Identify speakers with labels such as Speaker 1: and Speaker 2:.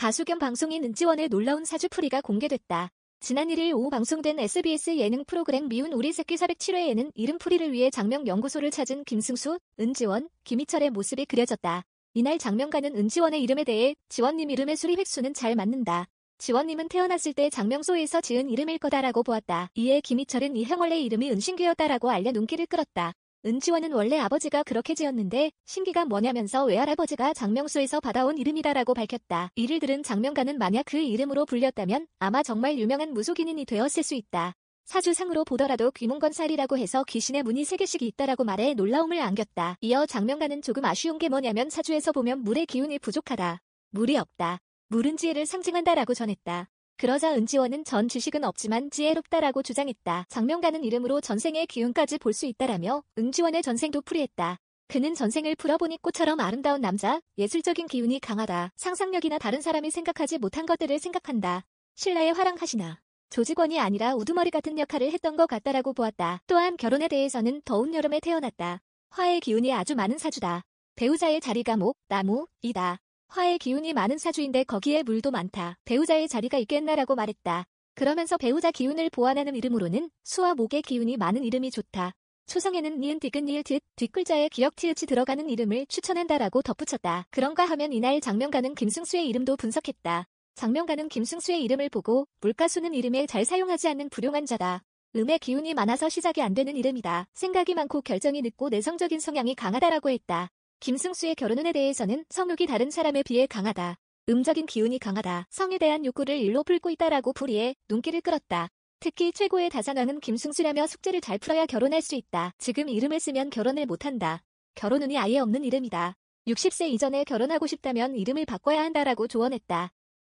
Speaker 1: 가수 겸 방송인 은지원의 놀라운 사주풀이가 공개됐다. 지난 1일 오후 방송된 SBS 예능 프로그램 미운 우리 새끼 407회에는 이름풀이를 위해 장명연구소를 찾은 김승수, 은지원, 김희철의 모습이 그려졌다. 이날 장명가는 은지원의 이름에 대해 지원님 이름의 수리 획수는 잘 맞는다. 지원님은 태어났을 때 장명소에서 지은 이름일 거다라고 보았다. 이에 김희철은 이형원래 이름이 은신규였다라고 알려 눈길을 끌었다. 은지원은 원래 아버지가 그렇게 지었는데 신기가 뭐냐면서 외할아버지가 장명수에서 받아온 이름이다라고 밝혔다. 이를 들은 장명가는 만약 그 이름으로 불렸다면 아마 정말 유명한 무속인인이 되었을 수 있다. 사주상으로 보더라도 귀문건살이라고 해서 귀신의 문이 3개씩 있다라고 말해 놀라움을 안겼다. 이어 장명가는 조금 아쉬운 게 뭐냐면 사주에서 보면 물의 기운이 부족하다. 물이 없다. 물은 지혜를 상징한다라고 전했다. 그러자 은지원은 전 주식은 없지만 지혜롭다라고 주장했다. 장명가는 이름으로 전생의 기운까지 볼 수 있다라며 은지원의 전생도 풀이했다. 그는 전생을 풀어보니 꽃처럼 아름다운 남자, 예술적인 기운이 강하다. 상상력이나 다른 사람이 생각하지 못한 것들을 생각한다. 신라의 화랑하시나. 조직원이 아니라 우두머리 같은 역할을 했던 것 같다라고 보았다. 또한 결혼에 대해서는 더운 여름에 태어났다. 화의 기운이 아주 많은 사주다. 배우자의 자리가 목, 나무, 이다. 화의 기운이 많은 사주인데 거기에 물도 많다. 배우자의 자리가 있겠나라고 말했다. 그러면서 배우자 기운을 보완하는 이름으로는 수와 목의 기운이 많은 이름이 좋다. 초성에는 니은 디끝 니을 뒷, 뒷글자에 기역 티읕이 들어가는 이름을 추천한다라고 덧붙였다. 그런가 하면 이날 장명가는 김승수의 이름도 분석했다. 장명가는 김승수의 이름을 보고 물가수는 이름에 잘 사용하지 않는 불용한 자다. 음의 기운이 많아서 시작이 안 되는 이름이다. 생각이 많고 결정이 늦고 내성적인 성향이 강하다라고 했다. 김승수의 결혼운에 대해서는 성욕이 다른 사람에 비해 강하다. 음적인 기운이 강하다. 성에 대한 욕구를 일로 풀고 있다라고 불의해 눈길을 끌었다. 특히 최고의 다산왕은 김승수라며 숙제를 잘 풀어야 결혼할 수 있다. 지금 이름을 쓰면 결혼을 못한다. 결혼운이 아예 없는 이름이다. 60세 이전에 결혼하고 싶다면 이름을 바꿔야 한다라고 조언했다.